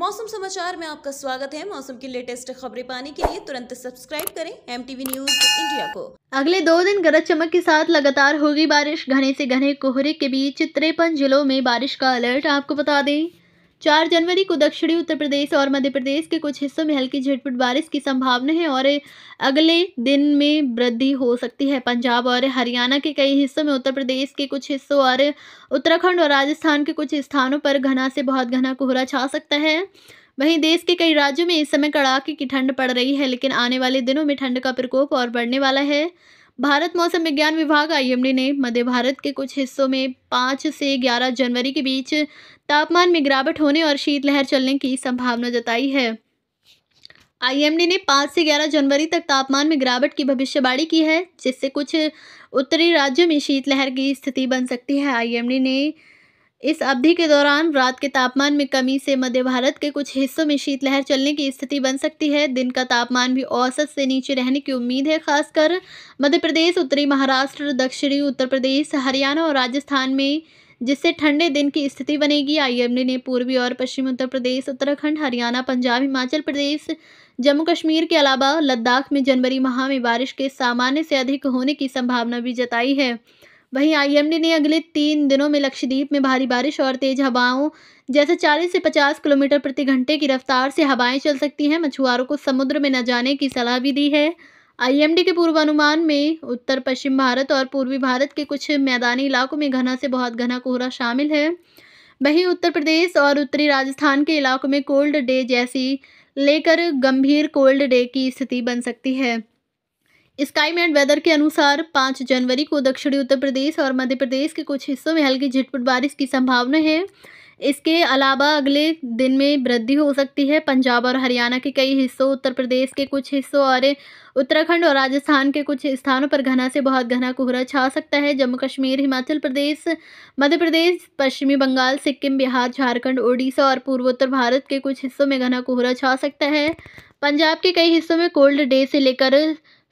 मौसम समाचार में आपका स्वागत है मौसम की लेटेस्ट खबरें पाने के लिए तुरंत सब्सक्राइब करें एम न्यूज इंडिया को अगले दो दिन गरज चमक के साथ लगातार होगी बारिश घने से घने कोहरे के बीच तिरपन जिलों में बारिश का अलर्ट आपको बता दें चार जनवरी को दक्षिणी उत्तर प्रदेश और मध्य प्रदेश के कुछ हिस्सों में हल्की झटपट बारिश की संभावना है और अगले दिन में वृद्धि हो सकती है पंजाब और हरियाणा के कई हिस्सों में उत्तर प्रदेश के कुछ हिस्सों और उत्तराखंड और राजस्थान के कुछ स्थानों पर घना से बहुत घना कोहरा छा सकता है वहीं देश के कई राज्यों में इस समय कड़ाके की ठंड पड़ रही है लेकिन आने वाले दिनों में ठंड का प्रकोप और बढ़ने वाला है भारत मौसम विज्ञान विभाग आई ने मध्य भारत के कुछ हिस्सों में पाँच से ग्यारह जनवरी के बीच तापमान में गिरावट होने और शीतलहर चलने की संभावना जताई है आई ने 5 से 11 जनवरी तक तापमान में गिरावट की भविष्यवाणी की है जिससे कुछ उत्तरी राज्यों में शीतलहर की स्थिति बन सकती है आई ने इस अवधि के दौरान रात के तापमान में कमी से मध्य भारत के कुछ हिस्सों में शीतलहर चलने की स्थिति बन सकती है दिन का तापमान भी औसत से नीचे रहने की उम्मीद है खासकर मध्य प्रदेश उत्तरी महाराष्ट्र दक्षिणी उत्तर प्रदेश हरियाणा और राजस्थान में जिससे ठंडे दिन की स्थिति बनेगी आईएमडी ने पूर्वी और पश्चिमी उत्तर प्रदेश उत्तराखंड हरियाणा पंजाब हिमाचल प्रदेश जम्मू कश्मीर के अलावा लद्दाख में जनवरी माह में बारिश के सामान्य से अधिक होने की संभावना भी जताई है वहीं आईएमडी ने अगले तीन दिनों में लक्षद्वीप में भारी बारिश और तेज हवाओं जैसे 40 से 50 किलोमीटर प्रति घंटे की रफ्तार से हवाएं चल सकती हैं मछुआरों को समुद्र में न जाने की सलाह भी दी है आईएमडी के पूर्वानुमान में उत्तर पश्चिम भारत और पूर्वी भारत के कुछ मैदानी इलाकों में घना से बहुत घना कोहरा शामिल है वहीं उत्तर प्रदेश और उत्तरी राजस्थान के इलाकों में कोल्ड डे जैसी लेकर गंभीर कोल्ड डे की स्थिति बन सकती है स्काई मैंड वेदर के अनुसार पाँच जनवरी को दक्षिणी उत्तर प्रदेश और मध्य प्रदेश के कुछ हिस्सों में हल्की झिटपुट बारिश की संभावना है इसके अलावा अगले दिन में वृद्धि हो सकती है पंजाब और हरियाणा के कई हिस्सों उत्तर प्रदेश के कुछ हिस्सों और उत्तराखंड और राजस्थान के कुछ स्थानों पर घना से बहुत घना कोहरा छा सकता है जम्मू कश्मीर हिमाचल प्रदेश मध्य प्रदेश पश्चिमी बंगाल सिक्किम बिहार झारखंड ओडिशा और पूर्वोत्तर भारत के कुछ हिस्सों में घना कोहरा छा सकता है पंजाब के कई हिस्सों में कोल्ड डे से लेकर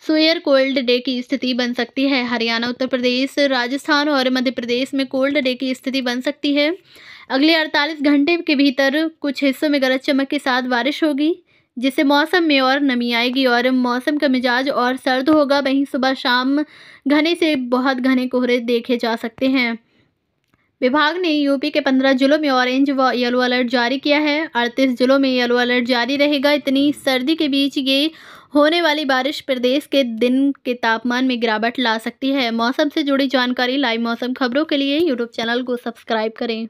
सुयर कोल्ड डे की स्थिति बन सकती है हरियाणा उत्तर प्रदेश राजस्थान और मध्य प्रदेश में कोल्ड डे की स्थिति बन सकती है अगले 48 घंटे के भीतर कुछ हिस्सों में गरज चमक के साथ बारिश होगी जिससे मौसम में और नमी आएगी और मौसम का मिजाज और सर्द होगा वहीं सुबह शाम घने से बहुत घने कोहरे देखे जा सकते हैं विभाग ने यूपी के पंद्रह जिलों में ऑरेंज व येलो अलर्ट जारी किया है अड़तीस जिलों में येलो अलर्ट जारी रहेगा इतनी सर्दी के बीच ये होने वाली बारिश प्रदेश के दिन के तापमान में गिरावट ला सकती है मौसम से जुड़ी जानकारी लाइव मौसम खबरों के लिए यूट्यूब चैनल को सब्सक्राइब करें